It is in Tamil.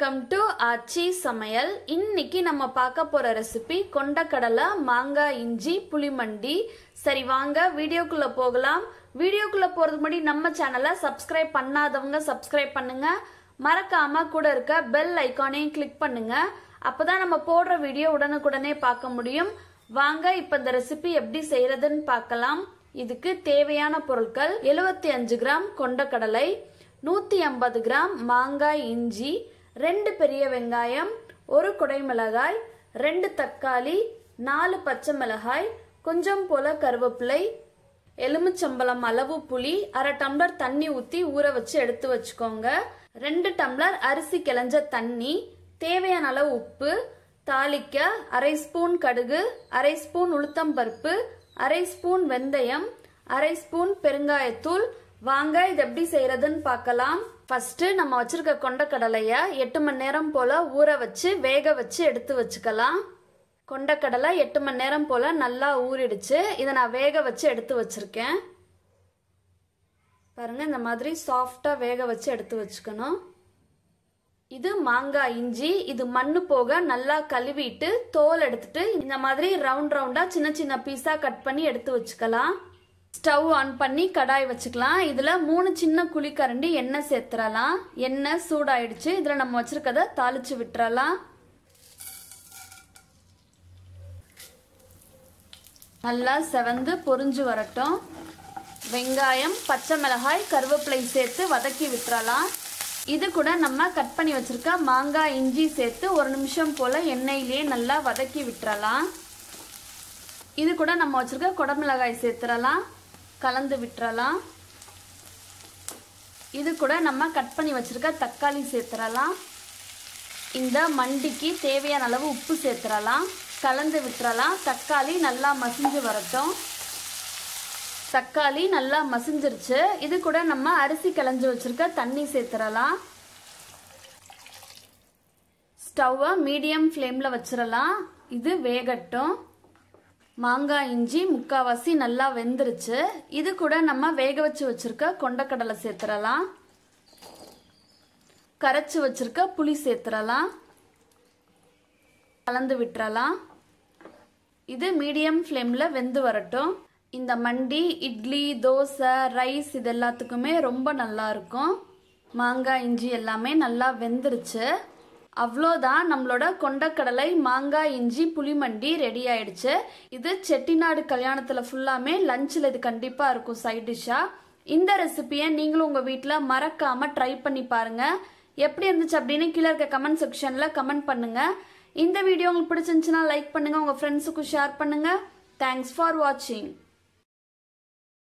வெல்கம் டு ஆச்சி சமையல் இன்னைக்கு நம்ம பார்க்க போகிற ரெசிபி கொண்டக்கடலை மாங்காய் இஞ்சி புளிமண்டி சரி வாங்க வீடியோக்குள்ளே போகலாம் வீடியோக்குள்ளே போகிறதுக்கு முன்னாடி நம்ம சேனலை சப்ஸ்கிரைப் பண்ணாதவங்க சப்ஸ்கிரைப் பண்ணுங்க மறக்காம கூட இருக்க பெல் ஐக்கானையும் கிளிக் பண்ணுங்க அப்போதான் நம்ம போடுற வீடியோ உடனுக்குடனே பார்க்க முடியும் வாங்க இப்போ இந்த ரெசிபி எப்படி செய்யறதுன்னு பார்க்கலாம் இதுக்கு தேவையான பொருட்கள் எழுபத்தி அஞ்சு கிராம் கொண்டக்கடலை நூற்றி ஐம்பது கிராம் மாங்காய் இஞ்சி ரெண்டு பெரிய வெங்காயம் ஒரு குடை ரெண்டு தக்காளி நாலு பச்சை மிளகாய் கொஞ்சம் போல கருவேப்பிலை எலுமிச்சம்பழம் அளவு புளி அரை டம்ளர் தண்ணி ஊற்றி ஊற வச்சு எடுத்து வச்சுக்கோங்க ரெண்டு டம்ளர் அரிசி கிளஞ்ச தண்ணி தேவையான அளவு உப்பு தாளிக்க அரை ஸ்பூன் கடுகு அரை ஸ்பூன் பருப்பு அரை ஸ்பூன் வெந்தயம் அரை ஸ்பூன் பெருங்காயத்தூள் வாங்க இது எப்படி செய்யறதுன்னு பார்க்கலாம் ஃபஸ்ட்டு நம்ம வச்சுருக்க கொண்டக்கடலையை எட்டு மணி நேரம் போல் ஊற வச்சு வேக வச்சு எடுத்து வச்சுக்கலாம் கொண்டக்கடலை எட்டு மணி நேரம் போல் நல்லா ஊறிடுச்சு இதை நான் வேக வச்சு எடுத்து வச்சுருக்கேன் பாருங்கள் இந்த மாதிரி சாஃப்டாக வேக வச்சு எடுத்து வச்சுக்கணும் இது மாங்காய் இஞ்சி இது மண்ணு போக நல்லா கழுவிட்டு தோல் எடுத்துட்டு இந்த மாதிரி ரவுண்ட் ரவுண்டாக சின்ன சின்ன பீஸாக கட் பண்ணி எடுத்து வச்சுக்கலாம் ஸ்டவ் ஆன் பண்ணி கடாய் வச்சுக்கலாம் இதில் மூணு சின்ன குழிக்கரண்டி எண்ணெய் சேர்த்துடலாம் எண்ணெய் சூடாயிடுச்சு இதில் நம்ம வச்சுருக்கதை தாளித்து விட்டுறலாம் நல்லா செவந்து பொறிஞ்சு வரட்டும் வெங்காயம் பச்சை மிளகாய் கருவேப்பிலை சேர்த்து வதக்கி விட்டுறலாம் இது கூட நம்ம கட் பண்ணி வச்சுருக்க மாங்காய் இஞ்சி சேர்த்து ஒரு நிமிஷம் போல் எண்ணெயிலேயே நல்லா வதக்கி விட்டுறலாம் இது கூட நம்ம வச்சுருக்க குடமிளகாய் சேர்த்துடலாம் கலந்து விட்டுறலாம் இது கூட நம்ம கட் பண்ணி வச்சுருக்க தக்காளி சேர்த்துடலாம் இந்த மண்டிக்கு தேவையான அளவு உப்பு சேர்த்துடலாம் கலந்து விட்டுறலாம் தக்காளி நல்லா மசிஞ்சு வரட்டும் தக்காளி நல்லா மசிஞ்சிருச்சு இது கூட நம்ம அரிசி கலைஞ்சி வச்சுருக்க தண்ணி சேர்த்துடலாம் ஸ்டவ்வை மீடியம் ஃப்ளேமில் வச்சிடலாம் இது வேகட்டும் மாங்காய் இஞ்சி முக்காவாசி நல்லா வெந்துருச்சு இது கூட நம்ம வேக வச்சு வச்சுருக்க கொண்டக்கடலை சேர்த்துடலாம் கரைச்சி வச்சுருக்க புளி சேர்த்துடலாம் கலந்து விட்டுறலாம் இது மீடியம் ஃப்ளேமில் வெந்து வரட்டும் இந்த மண்டி இட்லி தோசை ரைஸ் இது எல்லாத்துக்குமே ரொம்ப நல்லா இருக்கும் மாங்காய் இஞ்சி எல்லாமே நல்லா வெந்துருச்சு அவ்வளோதான் நம்மளோட கொண்டக்கடலை மாங்காய் இஞ்சி புளிமண்டி ரெடி ஆயிடுச்சு இது செட்டிநாடு கல்யாணத்தில் ஃபுல்லாமே லஞ்சில் இது கண்டிப்பாக இருக்கும் சைட் டிஷ்ஷாக இந்த ரெசிபியை நீங்களும் உங்கள் வீட்டில் மறக்காமல் ட்ரை பண்ணி பாருங்கள் எப்படி இருந்துச்சு அப்படின்னு கீழே இருக்க கமெண்ட் செக்ஷனில் கமெண்ட் பண்ணுங்கள் இந்த வீடியோ உங்களுக்கு பிடிச்சிருந்துச்சுன்னா லைக் பண்ணுங்கள் உங்கள் ஃப்ரெண்ட்ஸுக்கும் ஷேர் பண்ணுங்கள் தேங்க்ஸ் ஃபார் வாட்சிங்